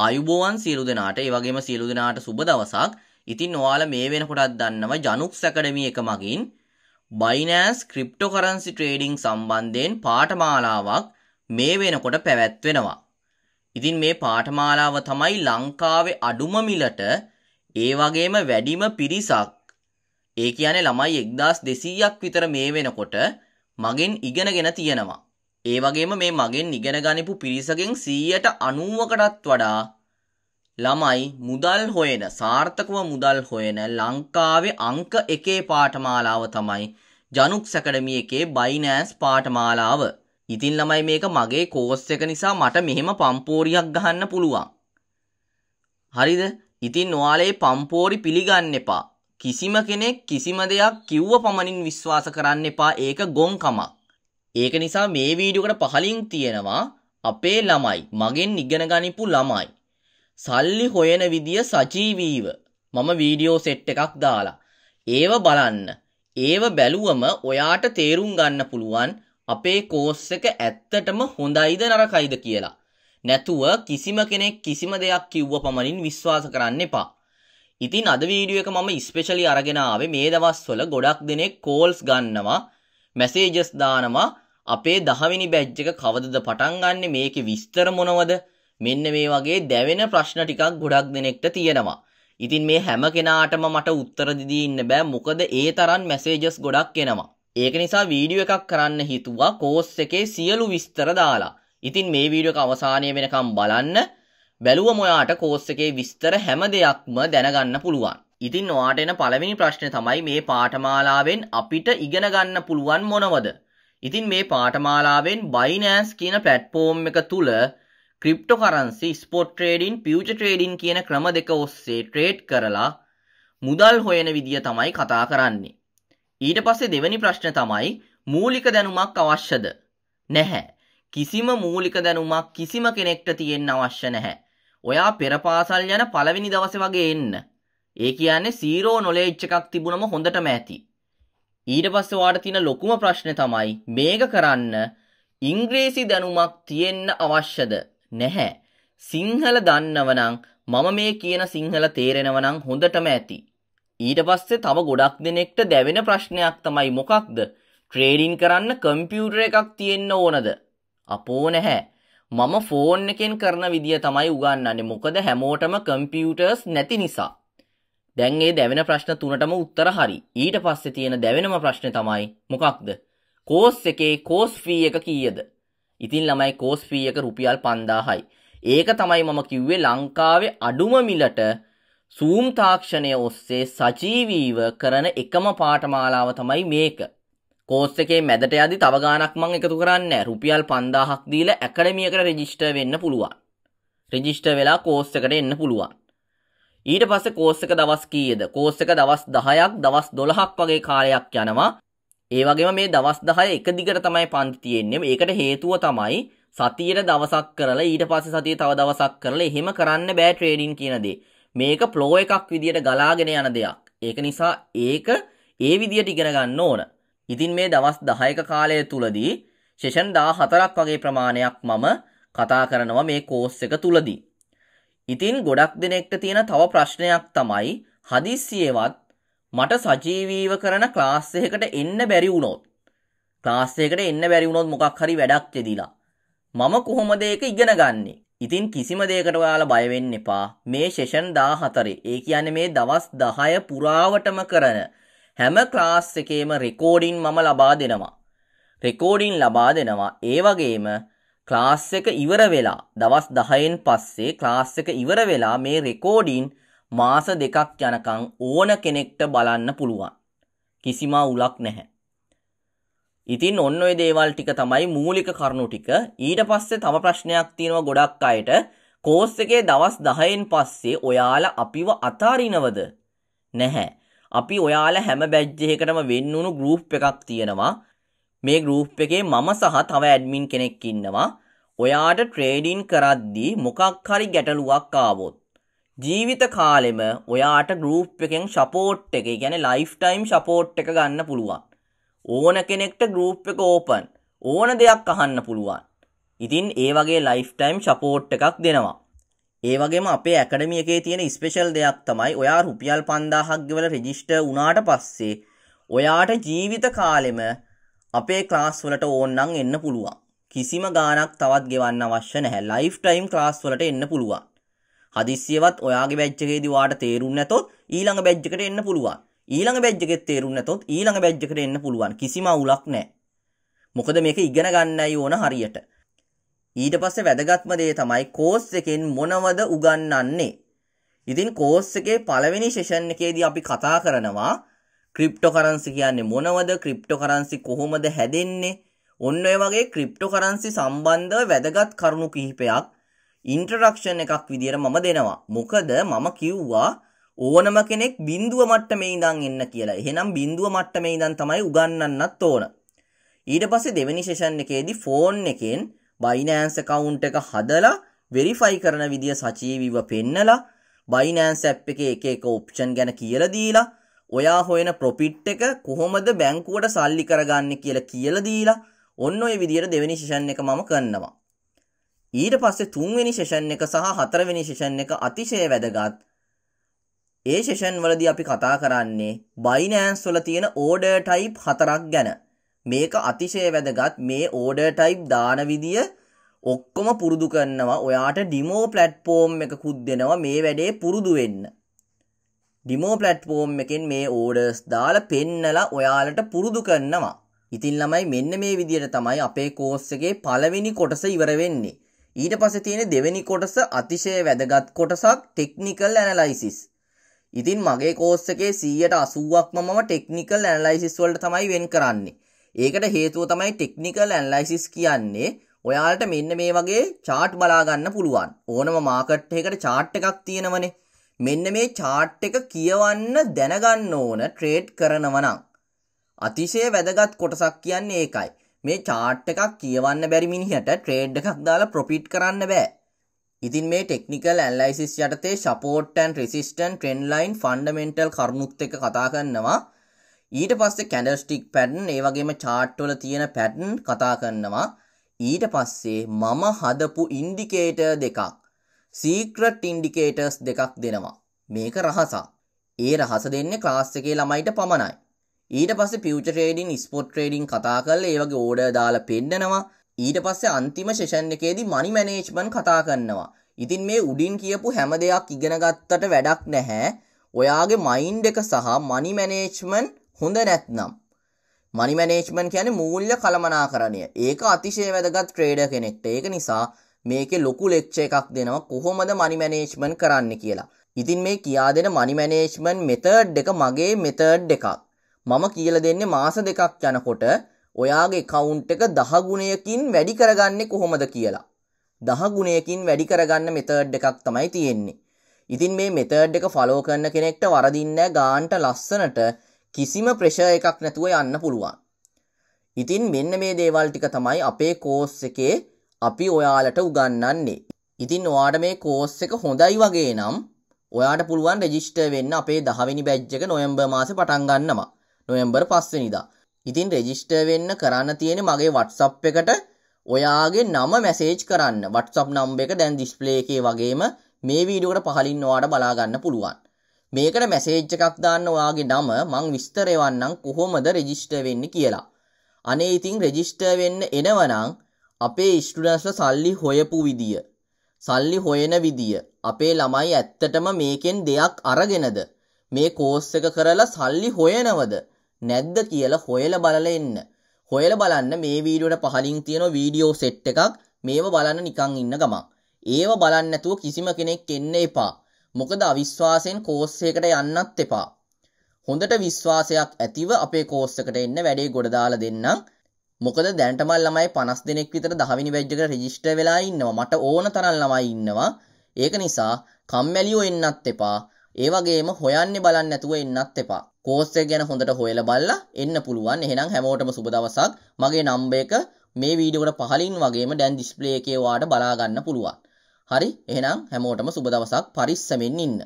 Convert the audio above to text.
ආයුබෝවන් සියලු දෙනාට ඒ වගේම සියලු දෙනාට සුබ දවසක්. ඉතින් ඔයාලා මේ වෙනකොටත් දන්නවා ජනුක්ස් ඇකඩමි එක මගින් Binance cryptocurrency trading සම්බන්ධයෙන් පාඨමාලාවක් මේ වෙනකොට පැවැත්වෙනවා. ඉතින් මේ පාඨමාලාව තමයි ලංකාවේ අඩුම මිලට ඒ වගේම වැඩිම පිරිසක් ඒ කියන්නේ ළමයි 1200ක් විතර මේ වෙනකොට මගෙන් ඉගෙනගෙන තියෙනවා. ඒ වගේම මේ මගෙන් ඉගෙන ගනිපු පිරිසගෙන් 100ට 90කටත් වඩා ළමයි මුදල් හොයන සාර්ථකව මුදල් හොයන ලංකාවේ අංක එකේ පාඨමාලාව තමයි ජනුක්ස් ඇකඩමි එකේ බයිනෑන්ස් පාඨමාලාව. ඉතින් ළමයි මේක මගේ කෝස් එක නිසා මට මෙහෙම පම්පෝරියක් ගහන්න පුළුවන්. හරිද? ඉතින් ඔයාලේ පම්පෝරි පිළිගන්න එපා. කිසිම කෙනෙක් කිසිම දෙයක් කිව්ව පමණින් විශ්වාස කරන්න එපා. ඒක ගොංකමක්. ඒක නිසා මේ වීඩියෝකට පහලින් තියෙනවා අපේ ළමයි මගෙන් ඉගෙන ගනිපු ළමයි සල්ලි හොයන විදිය සජීවීව මම වීඩියෝ සෙට් එකක් දාලා ඒව බලන්න ඒව බැලුවම ඔයාට තේරුම් ගන්න පුළුවන් අපේ කෝස් එක ඇත්තටම හොඳයිද නරකයිද කියලා නැතුව කිසිම කෙනෙක් කිසිම දෙයක් කිව්ව පමණින් විශ්වාස කරන්න එපා ඉතින් අද වීඩියෝ එක මම ස්පෙෂලි අරගෙන ආවේ මේ දවස්වල ගොඩක් දෙනෙක් කෝල්ස් ගන්නවා මැසේජස් දානවා අපේ දහවිනි බැජ්ජක කවදද පටන්ගන්න මේක විස්තර මොනවද මෙන්න මේ වගේ දැවෙන ප්‍රශ්න ටිකක් ගොඩක් දෙනෙක්ට තියෙනවා. ඉතින් මේ හැම කෙනාටම මට උත්තරදිදී ඉන්න බෑ මොකද ඒ තරන් මැසේජස් ගොඩක් එනවා. ඒක නිසා වීඩියෝ එකක් කරන්න හිතුවා කෝස් එකේ සියලු විස්තර දාලා. ඉතින් මේ වීඩියෝ එක අවසානය වෙනකම් බලන්න බැලුවම ඔයාට කෝස් එකේ විස්තර හැම දෙයක්ම දැනගන්න පුළුවන්. ඉතින් ඔයාට එන පළවෙනි ප්‍රශ්නේ තමයි මේ පාඨමාලාවෙන් අපිට ඉගෙන ගන්න පුළුවන් මොනවද? ඉතින් මේ පාටමාලාවෙන් බයිනෑස් කියන පලට්ෆෝර්ම් එක තුළ ක්‍රිප්ටෝ කරන්සි ස්පොට් ට්‍රේඩින් පියච ට්‍රේඩින් කියන ක්‍රම දෙක ඔස්සේ ට්‍රේඩ් කරලා මුදල් හොයන විදිිය තමයි කතා කරන්නේ. ඊට පස්සේ දෙවැනි ප්‍රශ්න තමයි මූලික දැනුමක් අවශ්‍යද. නැහැ. කිසිම මූලික දැනුමක් කිසිම කෙනෙක්ට තියෙන්න්න අවශ්‍ය නැහැ. ඔයා පෙරපාසල් යන පළවෙනි දවස වගේ එන්න. ඒ කියන්නේ සීරෝ නොලේච්ච එකක් තිබුණම හොඳටම ඇති. ඊට පස්සේ වාට තියෙන ලොකුම ප්‍රශ්නේ තමයි මේක කරන්න ඉංග්‍රීසි දැනුමක් තියෙන්න අවශ්‍යද නැහැ. සිංහල දන්නවනම් මම මේ කියන සිංහල තේරෙනවනම් හොඳටම ඇති. ඊට පස්සේ තව ගොඩක් දෙනෙක්ට දැවෙන ප්‍රශ්නයක් තමයි මොකක්ද? ට්‍රේඩින් කරන්න කම්පියුටර් එකක් තියෙන්න ඕනද? අපෝ නැහැ. මම ෆෝන් එකෙන් කරන විදිය තමයි උගන්වන්නේ. මොකද හැමෝටම කම්පියුටර්ස් නැති නිසා. දැන් ඒ දැවෙන ප්‍රශ්න තුනටම උත්තර හරි. ඊට පස්සේ තියෙන දැවෙනම ප්‍රශ්නේ තමයි මොකක්ද? කෝස් එකේ කෝස් ෆී එක කීයද? ඉතින් ළමයි කෝස් ෆී එක රුපියල් 5000යි. ඒක තමයි මම කිව්වේ ලංකාවේ අඩුම මිලට සූම් තාක්ෂණය ඔස්සේ සජීවීව කරන එකම පාටමාලාව තමයි මේක. කෝස් එකේ මැදට යදි තව ගාණක් මං එකතු කරන්න රුපියල් 5000ක් දීලා ඇකඩමියකට රෙජිස්ටර් වෙන්න පුළුවන්. රෙජිස්ටර් වෙලා කෝස් එකට එන්න පුළුවන්. ඊට පස්සේ කෝස් එක දවස් කීයද? කෝස් එක දවස් 10ක්, දවස් 12ක් වගේ කාලයක් යනවා. ඒ වගේම මේ දවස් 10 එක දිගට තමයි පන්ති තියෙන්නේ. ඒකට හේතුව තමයි සතියේ දවසක් කරලා ඊට පස්සේ සතියේ තව දවසක් කරලා එහෙම කරන්න බෑ ට්‍රේඩින් කියන දේ. මේක ෆ්ලෝ එකක් විදියට ගලාගෙන යන දෙයක්. ඒක නිසා ඒක ඒ විදියට ඉගෙන ගන්න ඕන. ඉතින් මේ දවස් 10ක කාලය තුලදී සෙෂන් 14ක් වගේ ප්‍රමාණයක් මම කතා කරනවා මේ කෝස් එක තුලදී. ඉතින් ගොඩක් දෙනෙක්ට තියෙන තව ප්‍රශ්නයක් තමයි හදිස්සියේවත් මට සජීවීව කරන ක්ලාස් එකකට එන්න බැරි වුණොත් ක්ලාස් එකකට එන්න බැරි වුණොත් මොකක් හරි වැඩක් තියදලා මම කොහොමද ඒක ඉගෙන ගන්නෙ? ඉතින් කිසිම දෙයකට ඔයාලා බය වෙන්න එපා. මේ සෙෂන් 14. ඒ කියන්නේ මේ දවස් 10 පුරාවටම කරන හැම ක්ලාස් එකේම රෙකෝඩින් මම ලබා දෙනවා. රෙකෝඩින් ලබා දෙනවා. ඒ වගේම ක්ලාස් එක ඉවර වෙලා දවස් 10න් පස්සේ ක්ලාස් එක ඉවර වෙලා මේ රෙකෝඩින් මාස දෙකක් යනකම් ඕන කෙනෙක්ට බලන්න පුළුවන්. කිසිම උලක් නැහැ. ඉතින් ඔන්න ඔය දේවල් ටික තමයි මූලික කරුණු ටික. ඊට පස්සේ තව ප්‍රශ්නයක් තියෙනවා ගොඩක් අයට කෝස් එකේ දවස් 10න් පස්සේ ඔයාලා අපිව අතාරිනවද? නැහැ. අපි ඔයාලා හැම බැජ් එකකටම වෙන්නුණු ගෲප් එකක් තියෙනවා. මේ ගෲප් එකේ මම සහ තව ඇඩ්මින් කෙනෙක් ඉන්නවා. ඔයාට ට්‍රේඩින් කරද්දී මොකක් හරි ගැටලුවක් ආවොත් ජීවිත කාලෙම ඔයාට ගෲප් එකෙන් සපෝට් එක, කියන්නේ ලයිෆ් ටයිම් සපෝට් එක ගන්න පුළුවන්. ඕන කෙනෙක්ට ගෲප් එක ඕපන්. ඕන දෙයක් අහන්න පුළුවන්. ඉතින් ඒ වගේ ලයිෆ් ටයිම් සපෝට් එකක් දෙනවා. ඒ වගේම අපේ ඇකඩමිය එකේ තියෙන ස්පෙෂල් දෙයක් තමයි ඔයා රුපියල් 5000ක් ගෙවලා රෙජිස්ටර් වුණාට පස්සේ ඔයාට ජීවිත කාලෙම අපේ ක්ලාස් වලට ඕන්නම් එන්න පුළුවන්. කිසිම ගාණක් තවත් ගෙවන්න අවශ්‍ය නැහැ. ලයිෆ් ටයිම් ක්ලාස් වලට එන්න පුළුවන්. හදිස්සියවත් ඔයාගේ බැච් එකේදී ඔයාට තේරුම් නැතොත් ඊළඟ බැච් එකට එන්න පුළුවන්. ඊළඟ බැච් එකෙත් තේරුම් නැතොත් ඊළඟ බැච් එකට එන්න පුළුවන්. කිසිම අවුලක් නැහැ. මොකද මේක ඉගෙන ගන්නයි ඕන හරියට. ඊට පස්සේ වැදගත්ම දේ තමයි කෝස් එකෙන් මොනවද උගන්වන්නේ. ඉතින් කෝස් එකේ පළවෙනි සෙෂන් එකේදී අපි කතා කරනවා ක්‍රිප්ටෝ කරන්සි කියන්නේ මොනවද ක්‍රිප්ටෝ කරන්සි කොහොමද හැදෙන්නේ ඔන්න ඔය වගේ ක්‍රිප්ටෝ කරන්සි සම්බන්ධව වැදගත් කරුණු කිහිපයක් ඉන්ට්‍රඩක්ෂන් එකක් විදියට මම දෙනවා මොකද මම කිව්වා ඕනම කෙනෙක් බිඳුව මට්ටමේ ඉඳන් එන්න කියලා එහෙනම් බිඳුව මට්ටමේ ඉඳන් තමයි උගන්වන්නත් ඕන ඊට පස්සේ දෙවෙනි සෙෂන් එකේදී ෆෝන් එකෙන් බයිනෑන්ස කවුන්ට් එක හදලා වෙරිෆයි කරන විදිය සචීවිව පෙන්නලා බයිනෑන්ස් ඇප් එකේ එක එක ඔප්ෂන් ගැන කියලා දීලා ඔයා හොයන ප්‍රොපිට් එක කොහොමද බැංකුවට සල්ලි කරගන්න කියලා කියලා දීලා ඔන්න ඔය විදියට දෙවෙනි සෙෂන් එක මම කරනවා. ඊට පස්සේ තුන්වෙනි සෙෂන් එක සහ හතරවෙනි සෙෂන් එක අතිශය වැදගත්. ඒ සෙෂන් වලදී අපි කතා කරන්නේ බයිනෑන්ස් වල තියෙන ඕඩර් ටයිප් හතරක් ගැන. මේක අතිශය වැදගත් මේ ඕඩර් ටයිප් දාන විදිය ඔක්කොම පුරුදු කරනවා ඔයාට ඩිමෝ ප්ලට්ෆෝම් එකකුත් දෙනවා මේ වැඩේ පුරුදු වෙන්න. ඩිමෝ පලට්ෆෝර්ම් එකෙන් මේ ඕඩර්ස් දාල පෙන්නලා ඔයාලට පුරුදු කරනවා. ඉතින් ළමයි මෙන්න මේ විදියට තමයි අපේ කෝස්සගේ පළවෙනි කොටස ඉවර වෙන්නේ. ඊට පස්සේ තියෙන දෙවෙනි කොටස අතිශය වැදගත් කොටසක් ටෙක්නිකල් ඇනලයිසිස්. ඉතින් මගේ කෝස් එකේ 180ක්ම මම ටෙක්නිකල් ඇනලයිසිස් වලට තමයි වෙන් කරන්නේ. ඒකට හේතුව තමයි ටෙක්නිකල් ඇනලයිසිස් කියන්නේ ඔයාලට මෙන්න මේ වගේ chart බලා ගන්න පුළුවන්. ඕනම මාකට් එකකට chart එකක් තියෙනවනේ. මෙන්න මේ chart එක කියවන්න දැනගන්න ඕන trade කරනවා නම්. අතිශය වැදගත් කොටසක් කියන්නේ ඒකයි. මේ chart එකක් කියවන්න බැරි මිනිහට trade එකක් දාලා profit කරන්න බෑ. ඉතින් මේ technical analysis යටතේ support and resistance trend line fundamental කරුණුත් එක්ක කතා කරනවා. ඊට පස්සේ candlestick pattern ඒ වගේම chart වල තියෙන pattern කතා කරනවා. ඊට පස්සේ මම හදපු indicator දෙකක් සීක්‍රට් ඉන්ඩිකේටර්ස් දෙකක් දෙනවා. මේක රහසක්. ඒ රහස දෙන්නේ ක්ලාස් එකේ ළමයිට පමණයි. ඊට පස්සේ ෆියුචර් ට්‍රේඩින් ස්පොට් ට්‍රේඩින් කතා කරලා ඒ වගේ ඕඩර් දාලා පෙන්නනවා. ඊට පස්සේ අන්තිම සෙෂන් එකේදී මනි මැනේජ්මන්ට් කතා කරනවා. ඉතින් මේ උඩින් කියපු හැම දෙයක් ඉගෙන ගත්තට වැඩක් නැහැ. ඔයාගේ මයින්ඩ් එක සහ මනි මැනේජ්මන්ට් හොඳ නැත්නම් මනි මැනේජ්මන්ට් කියන්නේ මූල්‍ය කළමනාකරණය. ඒක අතිශය වැදගත් ට්‍රේඩර් කෙනෙක්ට. ඒක නිසා මේකේ ලොකු ලෙක්චර් එකක් දෙනවා කොහොමද මනි මැනේජ්මන්ට් කරන්න කියලා. ඉතින් මේ කියා දෙන මනි මැනේජ්මන්ට් මෙතඩ් එක මගේ මෙතඩ් එකක්. මම කියලා දෙන්නේ මාස දෙකක් යනකොට ඔයාගේ account එක 10 ගුණයකින් වැඩි කරගන්නේ කොහොමද කියලා. 10 ගුණයකින් වැඩි කරගන්න මෙතඩ් එකක් තමයි තියෙන්නේ. ඉතින් මේ මෙතඩ් එක ෆලෝ කරන කෙනෙක්ට වරදින්නේ ගාන්ට ලස්සනට කිසිම ප්‍රෙෂර් එකක් නැතුව යන්න පුළුවන්. ඉතින් මෙන්න මේ දේවල් ටික තමයි අපේ කෝස් එකේ අපි ඔයාලට උගන්නන්නේ. ඉතින් ඔයාට මේ කෝස් එක හොඳයි වගේ නම් ඔයාට පුළුවන් රෙජිස්ටර් වෙන්න අපේ 10 වෙනි බැච් එක නොවැම්බර් මාසේ පටන් ගන්නවා. නොවැම්බර් 5 වෙනිදා. ඉතින් රෙජිස්ටර් වෙන්න කරන්න තියෙන්නේ මගේ WhatsApp එකට ඔයාගේ නම මැසේජ් කරන්න. WhatsApp නම්බර එක දැන් ඩිස්ප්ලේ එකේ වගේම මේ වීඩියෝකට පහලින් ඔයාට බලා ගන්න පුළුවන්. මේකට මැසේජ් එකක් දාන්න ඔයාගේ නම මං විස්තරවන්නම් කොහොමද රෙජිස්ටර් වෙන්නේ කියලා. අනේ ඉතින් රෙජිස්ටර් වෙන්න එනවනම් අපේ ස්ටඩස්ල සල්ලි හොයපු විදිිය. සල්ලි හොයෙන විදිිය. අපේ ළමයි ඇත්තටම මේකෙන් දෙයක් අරගෙනද. මේ කෝස්ස එක කරලා සල්ලි හොයනවද. නැද්ද කියල හොයල බලල එන්න. හොයල බලන්න මේ වීඩියට පහලින් තියෙන වීඩියෝ සෙට් එකක් මේව බලන්න නිකං ඉන්න ගමක්. ඒව බලන්න ඇතුව කිසිම කෙනෙක් එන්න එපා. මොකද අවිශ්වාසයෙන් කෝස්සයකට යන්නත් එපා. හොඳට විශ්වාසයක් ඇතිව අපේ කෝස්සකට එන්න වැඩේ ගොඩදාලා දෙන්නම් මොකද දැන්ටමල් ළමයි පනස් දෙනෙක් විතර දහවිනි වැජ්ජකට රෙජිස්ට වෙලා ඉන්නවා මට ඕන තරන් ළමයි ඉන්නවා ඒක නිසා කම්මැලියෝ එන්නත් එපා ඒ වගේම හොයන්න බලන්න නැතුව එන්නත් එපා කෝස් එක ගැන හොඳට හොයලා බලලා එන්න පුළුවන් එහෙනම් හැමෝටම සුබ දවසක් මගේ නම්බර් එක මේ වීඩියෝ වල පහලින් වගේම දැන් ඩිස්ප්ලේ එකේ ඔයාලට බලා ගන්න පුළුවන් හරි එහෙනම් හැමෝටම සුබ දවසක් පරිස්සමෙන් ඉන්න